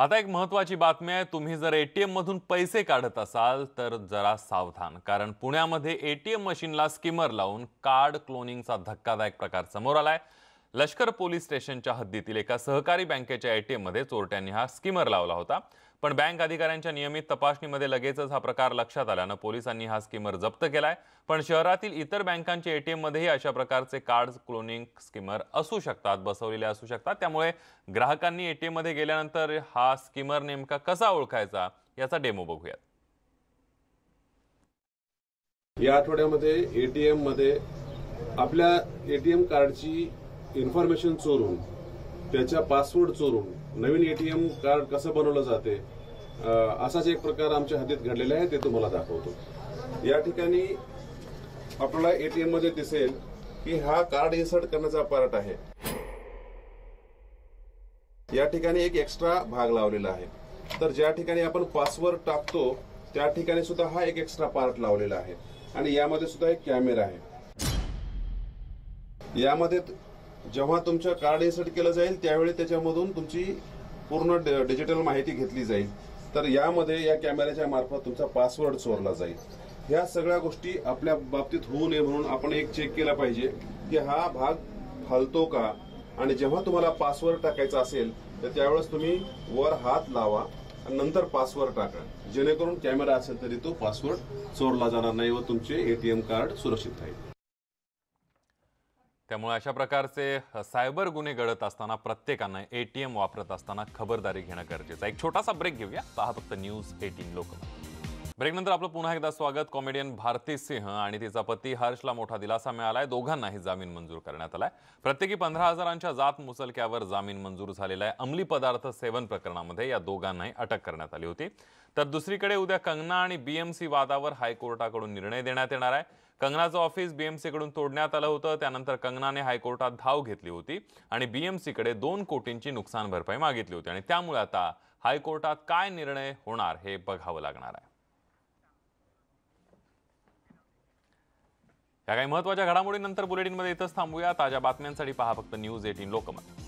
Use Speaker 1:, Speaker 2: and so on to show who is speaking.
Speaker 1: आता एक महत्वाची बातमी आहे तुम्ही जर एटीएम मधून पैसे काढत असाल तर जरा सावधान कारण पुण्यामध्ये एटीएम मशीनला स्किमर लावून कार्ड क्लोनिंगचा धक्कादायक प्रकार समोर आला आहे लष्कर पोलीस स्टेशनच्या हद्दीतील एका सहकारी बँकेच्या एटीएम मध्ये चोरट्यांनी हा स्किमर लावला होता पण बँक अधिकाऱ्यांच्या नियमित तपासणीमध्ये लगेचच हा प्रकार लक्षात आल्यानं पोलिसांनी हा स्किमर जप्त केलाय पण शहरातील इतर बँकांच्या एटीएम मध्येही अशा प्रकारचे कार्ड क्लोनिंग स्किमर असू शकतात बसवलेले असू शकतात त्यामुळे ग्राहकांनी एटीएम मध्ये गेल्यानंतर हा स्किमर नेमका कसा ओळखायचा याचा डेमो बघूयात
Speaker 2: या आठवड्यामध्ये एटीएम मध्ये आपल्या एटीएम कार्डची इन्फॉर्मेशन चोरून त्याचा पासवर्ड चोरून नवीन एटीएम कार्ड कसं बनवलं जाते असाच एक प्रकार आमच्या हद्दीत घडलेला आहे ते तुम्हाला दाखवतो या ठिकाणी आपल्याला एटीएम मध्ये दिसेल की हा कार्ड इन्सर्ट करण्याचा पार्ट आहे या ठिकाणी एक एक्स्ट्रा भाग लावलेला आहे तर ज्या ठिकाणी आपण पासवर्ड टाकतो त्या ठिकाणी सुद्धा हा एक एक्स्ट्रा पार्ट लावलेला आहे आणि यामध्ये सुद्धा एक कॅमेरा आहे यामध्ये जेव्हा तुमच्या कार्ड इन्सर्ट केलं जाईल त्यावेळी त्याच्यामधून तुमची पूर्ण डिजिटल माहिती घेतली जाईल तर यामध्ये या कॅमेऱ्याच्या मार्फत तुमचा पासवर्ड चोरला जाईल ह्या सगळ्या गोष्टी आपल्या बाबतीत होऊ नये म्हणून आपण एक चेक केला पाहिजे की हा भाग फालतो का आणि जेव्हा तुम्हाला पासवर्ड टाकायचा असेल तर त्यावेळेस तुम्ही वर हात लावा आणि नंतर पासवर्ड टाका जेणेकरून कॅमेरा असेल तरी तो पासवर्ड चोरला जाणार नाही व तुमचे एटीएम कार्ड सुरक्षित राहील
Speaker 1: त्यामुळे अशा प्रकारचे सायबर गुन्हे घडत असताना प्रत्येकानं एटीएम वापरत असताना खबरदारी घेणं गरजेचं एक छोटासा ब्रेक घेऊया पहा फक्त न्यूज एटीन लोकमत ब्रेकनंतर आपलं पुन्हा एकदा स्वागत कॉमेडियन भारती सिंह आणि तिचा पती हर्षला मोठा दिलासा मिळालाय दोघांनाही जामीन मंजूर करण्यात आलाय प्रत्येकी पंधरा हजारांच्या जात मुसलक्यावर जामीन मंजूर झालेला आहे अंमली पदार्थ सेवन प्रकरणामध्ये या दोघांनाही अटक करण्यात आली होती तर दुसरीकडे उद्या कंगना आणि बीएमसी वादावर हायकोर्टाकडून निर्णय देण्यात येणार आहे कंगनाचं ऑफिस बीएमसी कडून तोडण्यात आलं होतं त्यानंतर कंगनाने हायकोर्टात धाव घेतली होती आणि बीएमसीकडे दोन कोटींची नुकसान भरपाई मागितली होती आणि त्यामुळे आता हायकोर्टात काय निर्णय होणार हे बघावं लागणार आहे या काही महत्वाच्या घडामोडीनंतर बुलेटिनमध्ये इथंच थांबूया ताज्या बातम्यांसाठी पहा फक्त न्यूज एटीन लोकमत